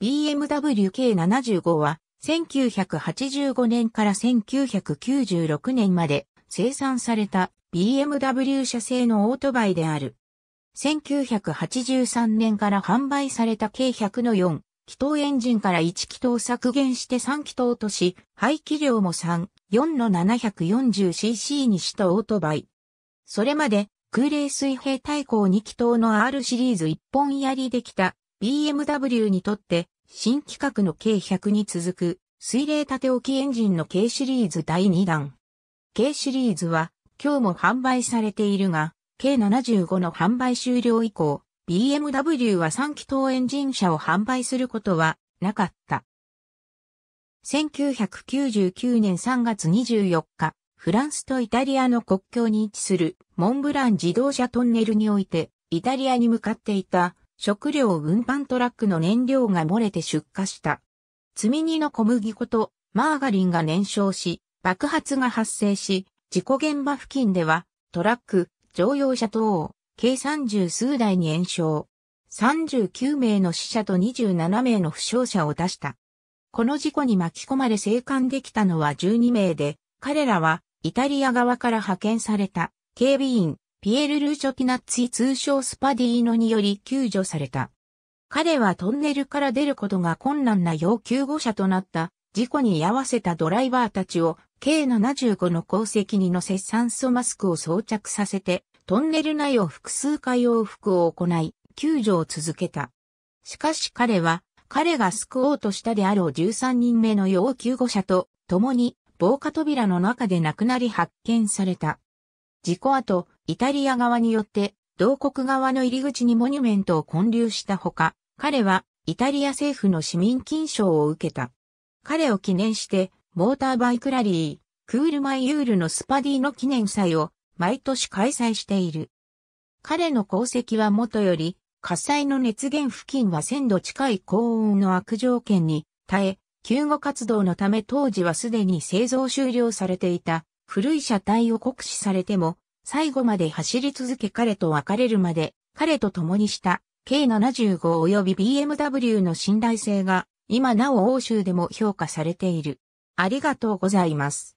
BMW K75 は1985年から1996年まで生産された BMW 社製のオートバイである。1983年から販売された K100 の4気筒エンジンから1気筒削減して3気筒とし、排気量も3、4の 740cc にしたオートバイ。それまで空冷水平対向2気筒の R シリーズ一本やりできた BMW にとって新規格の K100 に続く水冷縦置きエンジンの K シリーズ第2弾。K シリーズは今日も販売されているが、K75 の販売終了以降、BMW は3気筒エンジン車を販売することはなかった。1999年3月24日、フランスとイタリアの国境に位置するモンブラン自動車トンネルにおいて、イタリアに向かっていた食料運搬トラックの燃料が漏れて出火した。積み荷の小麦粉とマーガリンが燃焼し、爆発が発生し、事故現場付近では、トラック、乗用車等、計30数台に延焼。39名の死者と27名の負傷者を出した。この事故に巻き込まれ生還できたのは12名で、彼らはイタリア側から派遣された警備員、ピエール・ルーショ・ピナッツィ通称スパディーノにより救助された。彼はトンネルから出ることが困難な要救護者となった事故に居合わせたドライバーたちを計75の鉱石に乗せ酸素マスクを装着させてトンネル内を複数回往復を行い救助を続けた。しかし彼は彼が救おうとしたであろう13人目の要救護者と共に防火扉の中で亡くなり発見された。事故後、イタリア側によって、同国側の入り口にモニュメントを建立したほか、彼はイタリア政府の市民金賞を受けた。彼を記念して、モーターバイクラリー、クールマイユールのスパディの記念祭を毎年開催している。彼の功績はもとより、火災の熱源付近は1000度近い高温の悪条件に耐え、救護活動のため当時はすでに製造終了されていた古い車体を酷使されても最後まで走り続け彼と別れるまで、彼と共にした、K75 及び BMW の信頼性が、今なお欧州でも評価されている。ありがとうございます。